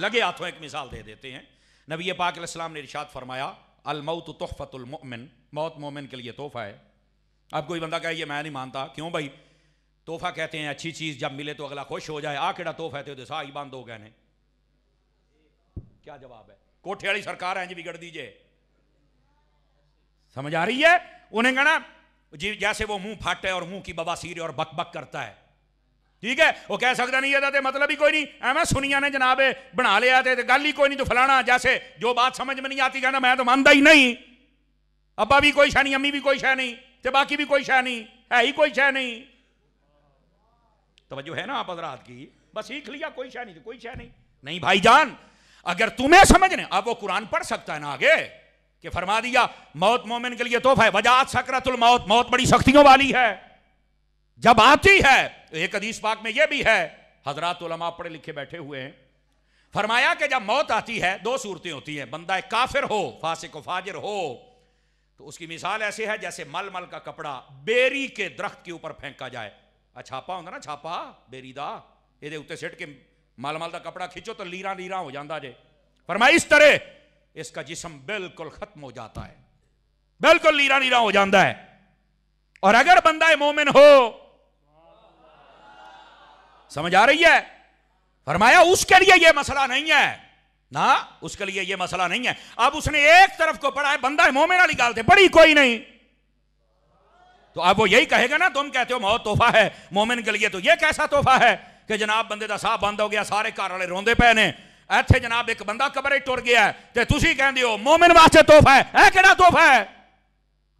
لگے ہاتھوں ایک مثال دے دیتے ہیں نبی پاک علیہ السلام نے ارشاد فرمایا الموت تحفت المؤمن موت مومن کے لیے تحفہ ہے اب کوئی بندہ کہے یہ میں نہیں مانتا کیوں بھائی تحفہ کہتے ہیں اچھی چیز جب ملے تو اگلا خوش ہو جائے آ کیڑا تحفہ ہے تو سائی باندھ دو گہنے کیا جواب ہے کوٹھے والی سرکار ہے جی بگڑ دیجئے سمجھ آ رہی ہے انہیں کہنا جی جیسے وہ منہ پھاٹے اور منہ کی بواسیر اور بک بک کرتا ہے ٹھیک ہے وہ کہہ سکتا نہیں ادا مطلب ہی کوئی نہیں سنیا نے جناب بنا لیا گل ہی کوئی نہیں تو فلانا جیسے جو بات سمجھ میں نہیں آتی جانا میں تو مانتا ہی نہیں ابا بھی کوئی شاہ نہیں امی بھی کوئی شاہ نہیں باقی بھی کوئی شاہ نہیں ہے ہی کوئی شاہ نہیں توجہ ہے نا آپ حضرات کی بس سیکھ لیا کوئی شاہ نہیں تو کوئی شاہ نہیں نہیں بھائی جان اگر تمہیں سمجھنے اب وہ قرآن پڑھ سکتا ہے نا آگے کہ فرما دیا موت مومن کے لیے تو ہے وجات سکرت الموت موت بڑی سختیوں والی ہے جب آتی ہے ایک حدیث پاک میں یہ بھی ہے حضرات علماء پڑھے لکھے بیٹھے ہوئے ہیں فرمایا کہ جب موت آتی ہے دو صورتیں ہوتی ہیں بندہ کافر ہو فاسق و فاجر ہو تو اس کی مثال ایسے ہے جیسے مل مل کا کپڑا بیری کے درخت کے اوپر پھینکا جائے چھاپا ہوں نا چھاپا بیری دا یہ دے اتنے سٹ کے مل مل کا کپڑا کھینچو تو لیرا لیرا ہو جانا جے فرمایا اس طرح اس کا جسم بالکل ختم ہو جاتا ہے بالکل لیرا لیرا ہو جاتا ہے اور اگر بندہ مومن ہو رہی ہے فرمایا اس کے لیے یہ مسئلہ نہیں ہے نا اس کے لیے یہ مسئلہ نہیں ہے اب اس نے ایک طرف کو پڑھا ہے بندہ مومن علی گالتے تھے پڑھی کوئی نہیں تو اب وہ یہی کہے گا نا تم کہتے ہو موت توفہ ہے مومن کے لیے تو یہ کیسا توفہ ہے کہ جناب بندے دا صاحب بند ہو گیا سارے گھر والے روندے پے نے ایتھے جناب ایک بندہ کمرے ٹور گیا ہے تو کہندے ہو مومن واسطے توفہ ہے کیڑا توفہ ہے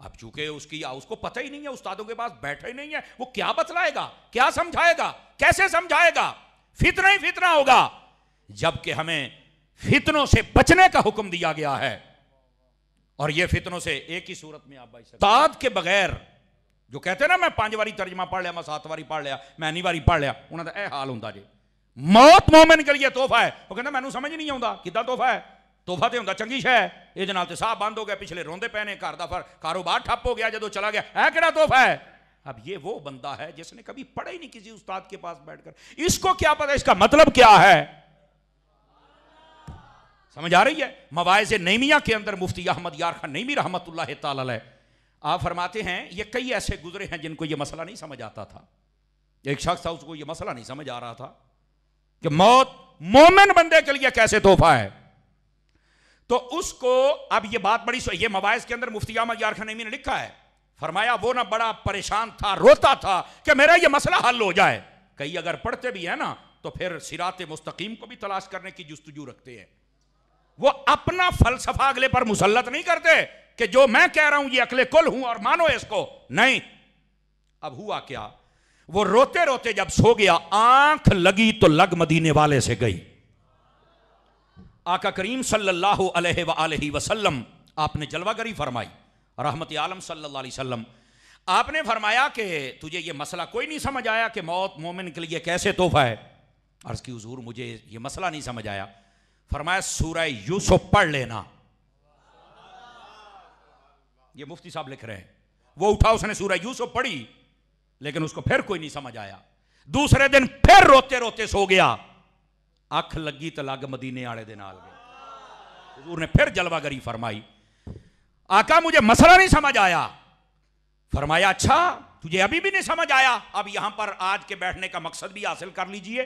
اب چونکہ اس کی اس کو پتہ ہی نہیں ہے استادوں کے پاس بیٹھا ہی نہیں ہے وہ کیا بتلائے گا کیا سمجھائے گا کیسے سمجھائے گا فتنہ ہی فتنہ ہوگا جبکہ ہمیں فتنوں سے بچنے کا حکم دیا گیا ہے اور یہ فتنوں سے ایک ہی صورت میں آپ استاد کے بغیر جو کہتے ہیں نا میں پانچ واری ترجمہ پڑھ لیا میں سات واری پڑھ لیا میں نہیں واری پڑھ لیا انہوں نے اے حال ہوں جی موت مومن کے لیے توحفہ ہے وہ ہیں میں سمجھ نہیں آتا کتنا توحفہ ہے توفا تو ہوتا چنگی اے جنال تے صاحب بند ہو پچھلے روندے پہنے گھر فر کاروبار ٹھپ ہو گیا جدو چلا گیا اے کہڑا توحفہ ہے اب یہ وہ بندہ ہے جس نے کبھی ہی نہیں کسی استاد کے پاس بیٹھ کر اس کو کیا پتا اس کا مطلب کیا ہے سمجھ آ رہی ہے موائز نیمیہ کے اندر مفتی احمد یارخان نیمی رحمت اللہ تعالی آپ فرماتے ہیں یہ کئی ایسے گزرے ہیں جن کو یہ مسئلہ نہیں سمجھ آتا تھا ایک شخص تھا اس کو یہ مسئلہ نہیں سمجھ آ رہا تھا کہ موت مومن بندے کے لیے کیسے تحفہ ہے تو اس کو اب یہ بات بڑی سو یہ موائز کے اندر مفتی احمد یار نئی نے لکھا ہے فرمایا وہ نہ بڑا پریشان تھا روتا تھا کہ میرا یہ مسئلہ حل ہو جائے کئی اگر پڑھتے بھی ہیں نا تو پھر سرات مستقیم کو بھی تلاش کرنے کی جستجو رکھتے ہیں وہ اپنا فلسفہ اگلے پر مسلط نہیں کرتے کہ جو میں کہہ رہا ہوں یہ اکلے کل ہوں اور مانو اس کو نہیں اب ہوا کیا وہ روتے روتے جب سو گیا آنکھ لگی تو لگ مدینے والے سے گئی آقا کریم صلی اللہ علیہ وآلہ وسلم آپ نے جلوہ گری فرمائی رحمت عالم صلی اللہ علیہ وسلم آپ نے فرمایا کہ تجھے یہ مسئلہ کوئی نہیں سمجھ آیا کہ موت مومن کے لیے کیسے توفہ ہے عرض کی حضور مجھے یہ مسئلہ نہیں سمجھ آیا فرمایا سورہ یوسف پڑھ لینا یہ مفتی صاحب لکھ رہے ہیں وہ اٹھا اس نے سورہ یوسف پڑھی لیکن اس کو پھر کوئی نہیں سمجھ آیا دوسرے دن پھر روتے روتے سو گیا اکھ لگی لگ مدینے والے حضور نے پھر جلوہ گری فرمائی آقا مجھے مسئلہ نہیں سمجھ آیا فرمایا اچھا تجھے ابھی بھی نہیں سمجھ آیا اب یہاں پر آج کے بیٹھنے کا مقصد بھی حاصل کر لیجئے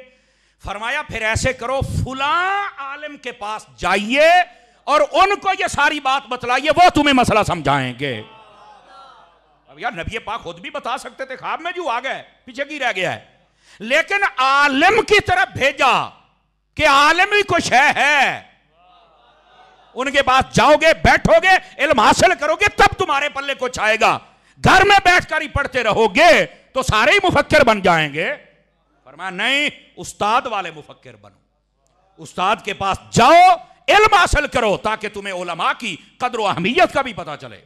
فرمایا پھر ایسے کرو فلاں عالم کے پاس جائیے اور ان کو یہ ساری بات بتلائیے وہ تمہیں مسئلہ سمجھائیں گے اب یار نبی پاک خود بھی بتا سکتے تھے خواب میں جو آ گئے پیچھے کی رہ گیا ہے لیکن عالم کی طرف بھیجا کہ عالم ہی کچھ ہے ہے ان کے پاس جاؤ گے بیٹھو گے علم حاصل کرو گے تب تمہارے پلے کچھ آئے گا گھر میں بیٹھ کر ہی پڑھتے رہو گے تو سارے ہی مفکر بن جائیں گے فرمایا نہیں استاد والے مفکر بنو استاد کے پاس جاؤ علم حاصل کرو تاکہ تمہیں علماء کی قدر و اہمیت کا بھی پتا چلے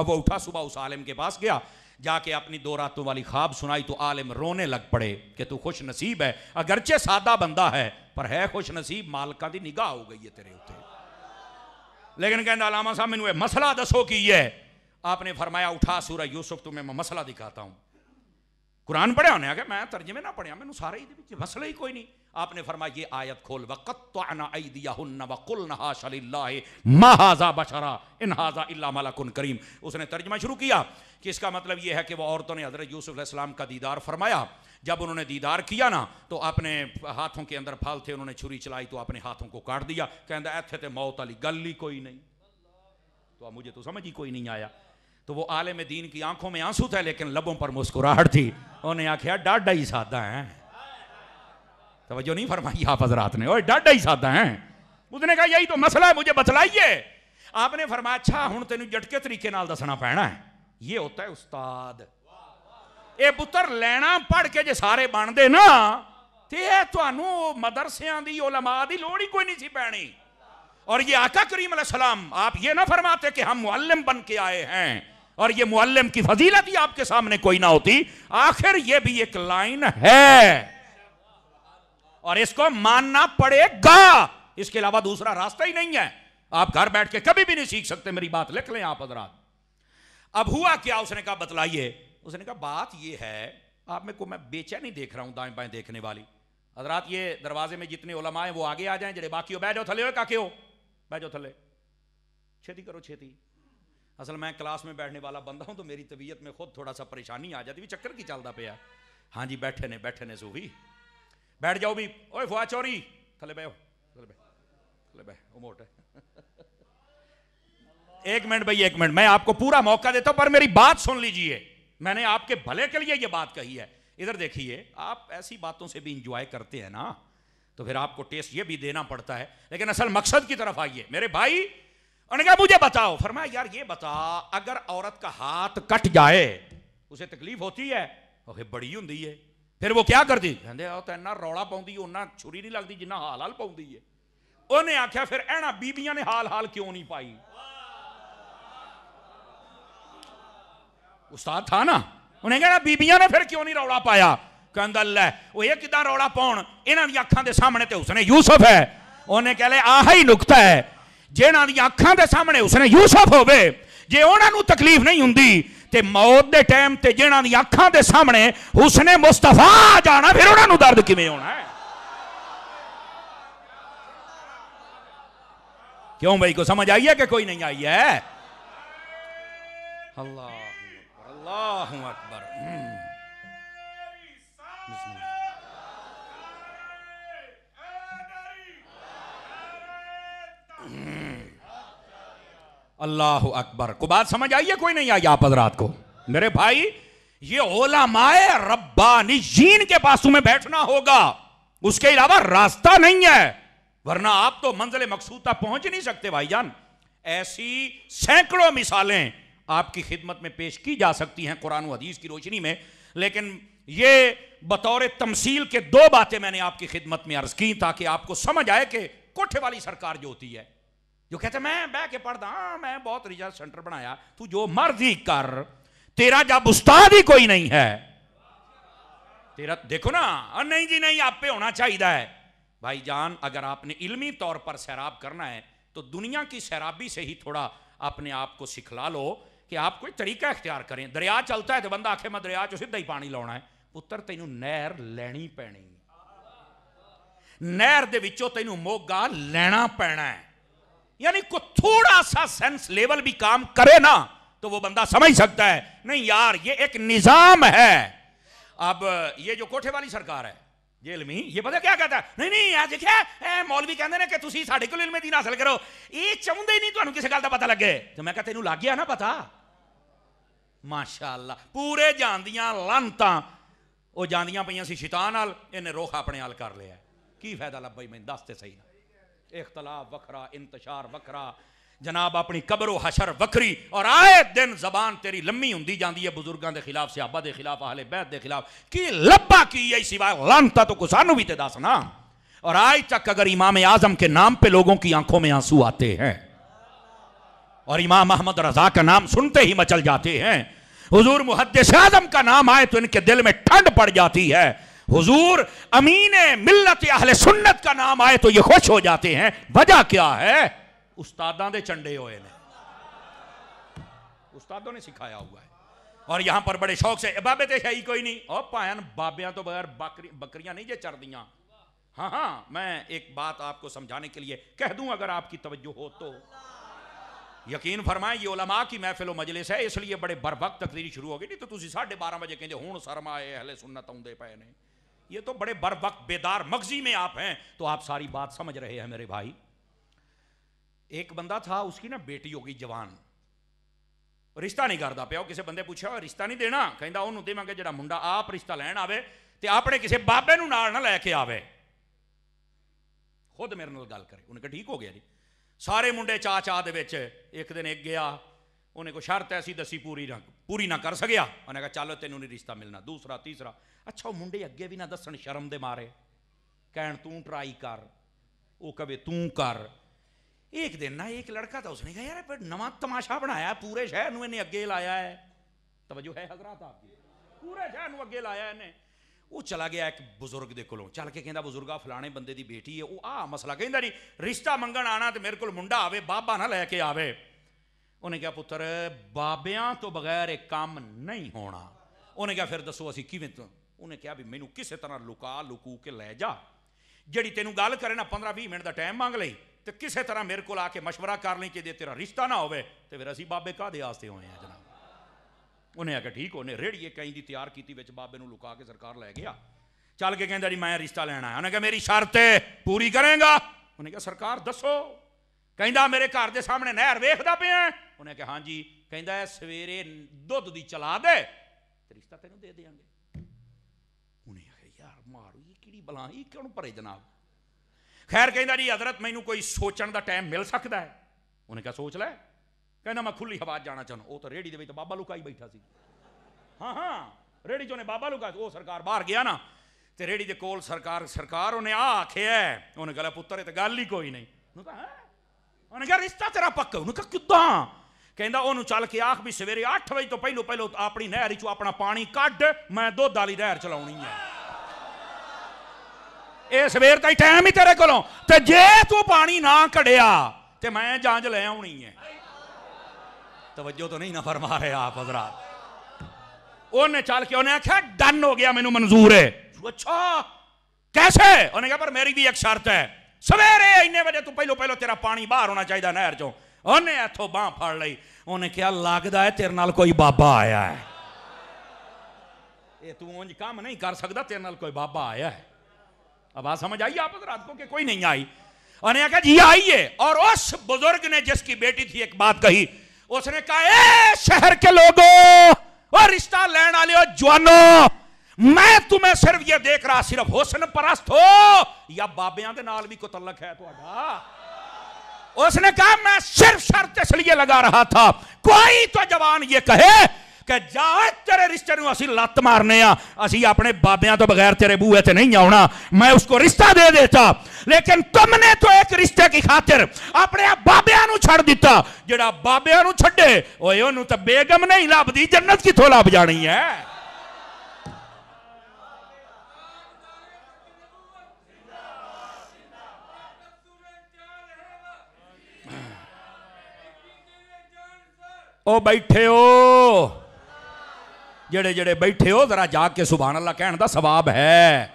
اب وہ اٹھا صبح اس عالم کے پاس گیا جا کے اپنی دو راتوں والی خواب سنائی تو عالم رونے لگ پڑے کہ تو خوش نصیب ہے اگرچہ سادہ بندہ ہے پر ہے خوش نصیب مالکا دی نگاہ ہو گئی ہے تیرے اتنے لیکن علامہ صاحب میں یہ مسئلہ دسو کی ہے آپ نے فرمایا اٹھا سورہ یوسف تمہیں میں مسئلہ دکھاتا ہوں قرآن پڑھیا انہیں آگے میں ترجمے نہ پڑیا مجھے سارے کوئی نہیں آپ نے فرما یہ آیت کھول کریم اس نے ترجمہ شروع کیا کہ اس کا مطلب یہ ہے کہ وہ عورتوں نے حضرت یوسف علیہ السلام کا دیدار فرمایا جب انہوں نے دیدار کیا نا تو اپنے ہاتھوں کے اندر پھل تھے انہوں نے چھری چلائی تو اپنے ہاتھوں کو کاٹ دیا ایتھے تھے موت علی گل ہی کوئی نہیں تو آپ مجھے تو سمجھ ہی کوئی نہیں آیا تو وہ عالم دین کی آنکھوں میں آنسو تھے لیکن لبوں پر مسکراہٹ تھی انہوں نے آخیا ڈاڈا ہی سادہ ہیں توجہ نہیں فرمائی آپ حضرات نے ڈاڈا ہی سادہ ہیں اس نے کہا یہی تو مسئلہ ہے مجھے بتلائیے آپ نے فرمایا اچھا ہوں تینوں جٹکے طریقے نال دسنا پینا ہے یہ ہوتا ہے استاد اے پتر لینا پڑھ کے جے سارے بن دے نا تے تانوں مدرسیاں دی علماء دی لوڑ ہی کوئی نہیں سی پینی اور یہ آقا کریم علیہ السلام آپ یہ نہ فرماتے کہ ہم معلم بن کے آئے ہیں اور یہ معلم کی فضیلت ہی آپ کے سامنے کوئی نہ ہوتی آخر یہ بھی ایک لائن ہے اور اس کو ماننا پڑے گا اس کے علاوہ دوسرا راستہ ہی نہیں ہے آپ گھر بیٹھ کے کبھی بھی نہیں سیکھ سکتے میری بات لکھ لیں آپ حضرات اب ہوا کیا اس نے کہا بتلائیے اس نے کہا بات یہ ہے آپ میں کو میں بے نہیں دیکھ رہا ہوں دائیں بائیں دیکھنے والی حضرات یہ دروازے میں جتنے علماء ہیں وہ آگے آ جائیں جڑے باقی ہو جاؤ تھلے کا چھتی کرو چھتی اصل میں کلاس میں بیٹھنے والا بندہ ہوں تو میری طبیعت میں خود تھوڑا سا پریشانی آ جاتی بھی چکر کی چلتا پیا ہاں جی بیٹھے نے نے بیٹھے بیٹھ جاؤ بھی اوے فوا چوری تھلے تھلے تھلے بہو بہ بہ ایک ایک منٹ منٹ بھائی میں آپ کو پورا موقع دیتا ہوں پر میری بات سن لیجیے میں نے آپ کے بھلے کے لیے یہ بات کہی ہے ادھر دیکھیے آپ ایسی باتوں سے بھی انجوائے کرتے ہیں نا تو پھر آپ کو ٹیسٹ یہ بھی دینا پڑتا ہے لیکن اصل مقصد کی طرف آئیے میرے بھائی انہوں نے کہا مجھے بتاؤ فرمایا یار یہ بتا اگر عورت کا ہاتھ کٹ جائے اسے تکلیف ہوتی ہے اوہ بڑی ہوں دی ہے پھر وہ کیا کر دی کہندے ہو تو انہا روڑا پاؤں دی انہا چھوڑی نہیں لگ دی جنہا حال حال پاؤں دی ہے انہیں آکھا پھر اینا بی بیاں نے حال حال کیوں نہیں پائی استاد تھا نا انہیں کہا بی بیاں نے پھر کیوں نہیں روڑا پایا کہندہ اللہ وہ یہ کدھا روڑا پاؤں انہاں اکھاں دے سامنے تھے اس نے یوسف ہے انہیں کہلے آہ ہی نکتہ ہے جینا دی آنکھاں دے سامنے اس نے یوسف ہووے جی اونا نو تکلیف نہیں ہندی تے موت دے ٹیم تے جینا دی آنکھاں دے سامنے اس نے مصطفیٰ جانا پھر اونا نو درد کی میں ہونا ہے کیوں بھئی کو سمجھ آئی ہے کہ کوئی نہیں آئی ہے اللہ اکبر اللہ اکبر اللہ اکبر کو بات سمجھ آئیے کوئی نہیں آئی آپ حضرات کو میرے بھائی یہ علماء کے بیٹھنا ہوگا اس کے علاوہ راستہ نہیں ہے ورنہ آپ تو منزل مقصود تک پہنچ نہیں سکتے بھائی جان ایسی سینکڑوں مثالیں آپ کی خدمت میں پیش کی جا سکتی ہیں قرآن و حدیث کی روشنی میں لیکن یہ بطور تمثیل کے دو باتیں میں نے آپ کی خدمت میں عرض کی تاکہ آپ کو سمجھ آئے کہ کوٹھے والی سرکار جو ہوتی ہے جو کہتے ہیں میں بہ کے پڑھتا ہاں میں بہت ریسرچ سینٹر بنایا تو جو مرضی کر تیرا جب استاد ہی کوئی نہیں ہے تیرا دیکھو نا نہیں جی نہیں آپ پہ ہونا چاہیے ہے بھائی جان اگر آپ نے علمی طور پر سیراب کرنا ہے تو دنیا کی سیرابی سے ہی تھوڑا اپنے آپ کو سکھلا لو کہ آپ کوئی طریقہ اختیار کریں دریا چلتا ہے تو بندہ آخر دریا پانی لا ہے پتر تینوں نہر لینی پینی نہر وچوں تینوں موگا لینا پینا ہے یعنی کو تھوڑا سا سینس لیول بھی کام کرے نا تو وہ بندہ سمجھ سکتا ہے نہیں یار یہ ایک نظام ہے اب یہ جو کوٹھے والی سرکار ہے یہ پتہ کیا کہتا ہے نہیں نہیں مولوی کہ دین حاصل کرو یہ چوندے ہی نہیں تو انہوں گل کا پتہ لگے تو میں کہتا تمہیں لگ گیا نا پتہ ماشاءاللہ پورے جاندیاں لانتاں وہ جاندیاں پہیاں سی شیطان آل انہیں روخ اپنے کر لیا کی فائدہ دستے صحیح اختلاف وکھرا انتشار وکھرا جناب اپنی قبر و حشر وکھری اور آئے دن زبان تیری لمی ہوں دی جاندی ہے بزرگان دے خلاف صحابہ دے خلاف اہل بیت دے خلاف کی لبا کی یہی سوائے لانتا تو کسانو بھی تے دا سنا اور آئے چک اگر امام اعظم کے نام پہ لوگوں کی آنکھوں میں آنسو آتے ہیں اور امام احمد رضا کا نام سنتے ہی مچل جاتے ہیں حضور محدث اعظم کا نام آئے تو ان کے دل میں ٹھنڈ پڑ جاتی ہے حضور امین ملت اہل سنت کا نام آئے تو یہ خوش ہو جاتے ہیں وجہ کیا ہے استادان دے چنڈے ہوئے نے استادوں نے سکھایا ہوا ہے اور یہاں پر بڑے شوق سے بابے تے شاہی کوئی نہیں او پائن بابیاں تو بغیر بکریاں نہیں جے چر دیاں ہاں ہاں میں ایک بات آپ کو سمجھانے کے لیے کہہ دوں اگر آپ کی توجہ ہو تو یقین فرمائیں یہ علماء کی محفل و مجلس ہے اس لیے بڑے بربک تقریری شروع ہوگی نہیں تو تسی ساڑھے بارہ بجے کہیں جے ہون سرمائے اہل سنت ہوں دے پہنے یہ تو بڑے بر وقت بیدار مغزی میں آپ آپ ہیں ہیں تو ساری بات سمجھ رہے میرے بھائی ایک بندہ تھا اس کی نا بیٹی ہوگی جوان رشتہ نہیں کرتا پیا کسی بندے پوچھا رشتہ نہیں دینا دے کہ منڈا آپ رشتہ لین آوے تے اپنے کسی بابے نو نہ لے کے آوے خود میرے گل کرے انہیں کہا ٹھیک ہو گیا جی سارے منڈے چاہ چاہ دے ایک دن ایک گیا ਉਹਨੇ ਕੋ ਸ਼ਰਤ ਐਸੀ ਦੱਸੀ ਪੂਰੀ ਨਾ ਪੂਰੀ ਨਾ ਕਰ ਸਕਿਆ ਉਹਨੇ ਕਹਾ ਚੱਲ ਤੈਨੂੰ ਨਹੀਂ ਰਿਸ਼ਤਾ ਮਿਲਣਾ ਦੂਸਰਾ ਤੀਸਰਾ ਅੱਛਾ ਉਹ ਮੁੰਡੇ ਅੱਗੇ ਵੀ ਨਾ ਦੱਸਣ ਸ਼ਰਮ ਦੇ ਮਾਰੇ ਕਹਿਣ ਤੂੰ ਟਰਾਈ ਕਰ ਉਹ ਕਵੇ ਤੂੰ ਕਰ ਇੱਕ ਦਿਨ ਨਾ ਇੱਕ ਲੜਕਾ ਤਾਂ ਉਸਨੇ ਕਿਹਾ ਯਾਰ ਨਵਾਂ ਤਮਾਸ਼ਾ ਬਣਾਇਆ ਪੂਰੇ ਸ਼ਹਿਰ ਨੂੰ ਇਹਨੇ ਅੱਗੇ ਲਾਇਆ ਹੈ ਤਵਜੂ ਹੈ ਹਜ਼ਰਤ ਆਪ ਦੀ ਪੂਰੇ ਸ਼ਹਿਰ ਨੂੰ ਅੱਗੇ ਲਾਇਆ ਇਹਨੇ ਉਹ ਚਲਾ ਗਿਆ ਇੱਕ ਬਜ਼ੁਰਗ ਦੇ ਕੋਲੋਂ ਚੱਲ ਕੇ ਕਹਿੰਦਾ ਬਜ਼ੁਰਗਾ ਫਲਾਣੇ ਬੰਦੇ ਦੀ ਬੇਟੀ ਹੈ ਉਹ ਆ ਮਸਲਾ ਕਹਿੰਦਾ ਨਹੀਂ ਰਿਸ਼ਤਾ ਮੰਗਣ ਆਣਾ ਤੇ ਮੇਰੇ ਕੋਲ ਮੁੰਡਾ ਆਵੇ ਬਾਬਾ ਨਾ ਲੈ ਕੇ ਆਵੇ انہیں کیا پتر بابیا تو بغیر کام نہیں ہونا انہیں کیا پھر دسوسی بھی میم کس طرح لکا لکو کے لے جا جی تینوں گی کرے نا پندرہ بیس منٹ کا ٹائم مانگ لی تو کسی طرح میرے کو آ کے مشورہ کر لیے رشتہ نہ ہوئے بابے کا جناب آ کے ٹھیک انہیں ریڑھیے تیار کی بابے لکار لے گیا چل کے کہ جی، میں رشتہ لینا انہیں کہ میری شرط پوری کریں گا انہیں کیا سرکار دسو کہ میرے گھر کے سامنے نہر ویختا پیا انہیں ہاں جی ہے سویرے دودھ دی چلا دے دے رشتہ تینوں دیاں گے انہیں یار مارو یہ یہ کیڑی کیوں پرے جناب خیر دیکھا جی حضرت میں کوئی سوچن دا ٹائم مل ہے انہیں کہا سوچ لے کہنا کھلی ہوا ادر کیا حوا چاہوں ریڑھی دابا لو کا ہی بیٹھا سی ہاں ہاں ریڑھی نے بابا سرکار باہر گیا نا تے دے کول سرکار سرکار آ آخیا ہے انہیں کہا پتر گل ہی کوئی نہیں انہیں کہا رشتہ تیرا پکا کہا کھانا ਕਹਿੰਦਾ ਉਹਨੂੰ ਚੱਲ ਕੇ ਆਖ ਵੀ ਸਵੇਰੇ 8 ਵਜੇ ਤੋਂ ਪਹਿਲੋਂ ਪਹਿਲੋਂ ਆਪਣੀ ਨਹਿਰ ਚੋਂ ਆਪਣਾ ਪਾਣੀ ਕੱਢ ਮੈਂ ਦੁੱਧ ਵਾਲੀ ਨਹਿਰ ਚਲਾਉਣੀ ਹੈ ਇਹ ਸਵੇਰ ਤਾਈ ਟਾਈਮ ਹੀ ਤੇਰੇ ਕੋਲੋਂ ਤੇ ਜੇ ਤੂੰ ਪਾਣੀ ਨਾ ਕੜਿਆ ਤੇ ਮੈਂ ਜਾਂਜ ਲੈ ਆਉਣੀ ਹੈ ਤਵੱਜੋ ਤਾਂ ਨਹੀਂ ਨਾ ਫਰਮਾ ਰਹੇ ਆਪ ਹਜ਼ਰਤ ਉਹਨੇ ਚੱਲ ਕੇ ਉਹਨੇ ਆਖਿਆ ਡਨ ਹੋ ਗਿਆ ਮੈਨੂੰ ਮਨਜ਼ੂਰ ਹੈ ਅੱਛਾ ਕੈਸੇ ਉਹਨੇ ਕਿਹਾ ਪਰ ਮੇਰੀ ਵੀ ਇੱਕ ਸ਼ਰਤ ਹੈ ਸਵੇਰੇ ਇੰਨੇ ਵਜੇ ਤੂੰ ਪਹਿਲੋਂ ਪਹਿਲੋਂ ਤੇਰਾ ਪਾਣੀ ਬਾਹਰ ਹੋਣਾ ਚਾਹੀਦਾ ਨਹਿਰ ਚੋਂ انہیں ایتھو باں پھار لئی انہیں کیا لاغ دا ہے تیرے نال کوئی بابا آیا ہے اے تو انج کام نہیں کر سکتا تیرے نال کوئی بابا آیا ہے اب آن سمجھ آئی آپ ذرات کو کہ کوئی نہیں آئی انہیں یہاں کہا جی آئیے اور اس بزرگ نے جس کی بیٹی تھی ایک بات کہی اس نے کہا اے شہر کے لوگوں اور رشتہ لینہ ہو جوانو میں تمہیں صرف یہ دیکھ رہا صرف حسن پرست ہو یا بابیاں دے نال بھی کو تلق ہے تو آگا اس اس نے کہا میں صرف شرط لیے لگا رہا تھا کوئی تو جوان یہ کہے کہ تیرے رشتے نو اسی اسی مارنے اپنے بابیاں تو بغیر تیرے بوئے بوے نہیں آنا میں اس کو رشتہ دے دیتا لیکن تم نے تو ایک رشتے کی خاطر اپنے بابیاں نو چھڑ دیتا جڑا بابیاں نو چھڑے چن بیگم نہیں لب جنت کتوں لب جانی ہے او بیٹھے ہو جڑے جڑے بیٹھے ہو ذرا جا کے سبحان اللہ دا سواب ہے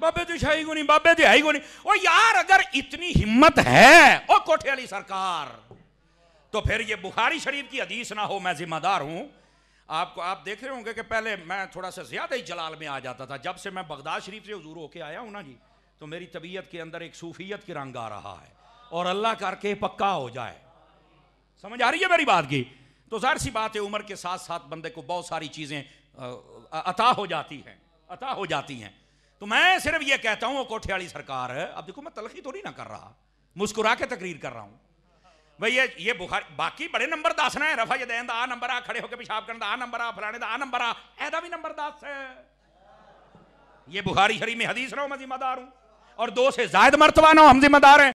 بابے شاہی گو نہیں بابے نہیں او یار اگر اتنی ہمت ہے او کوٹھے علی سرکار تو پھر یہ بخاری شریف کی حدیث نہ ہو میں ذمہ دار ہوں آپ کو آپ دیکھ رہے ہوں گے کہ پہلے میں تھوڑا سا زیادہ ہی جلال میں آ جاتا تھا جب سے میں بغداد شریف سے حضور ہو کے آیا ہوں نا جی تو میری طبیعت کے اندر ایک صوفیت کی رنگ آ رہا ہے اور اللہ کر کے پکا ہو جائے سمجھ آ رہی ہے میری بات کی تو ظاہر سی بات ہے عمر کے ساتھ ساتھ بندے کو بہت ساری چیزیں عطا ہو جاتی ہیں عطا ہو جاتی ہیں تو میں صرف یہ کہتا ہوں کوٹھے والی سرکار ہے اب دیکھو میں تلخی تو نہیں نہ کر رہا مسکرا کے تقریر کر رہا ہوں بھائی یہ باقی بڑے نمبر داست رفا دا آ نمبر آ کھڑے ہو کے پیشاب کرنے دا دا آ آ آ آ نمبر نمبر نمبر فلانے بھی ہے یہ بخاری شریف میں حدیث میں ذمہ دار ہوں اور دو سے زائد مرتبہ نہ ہم ذمہ دار ہیں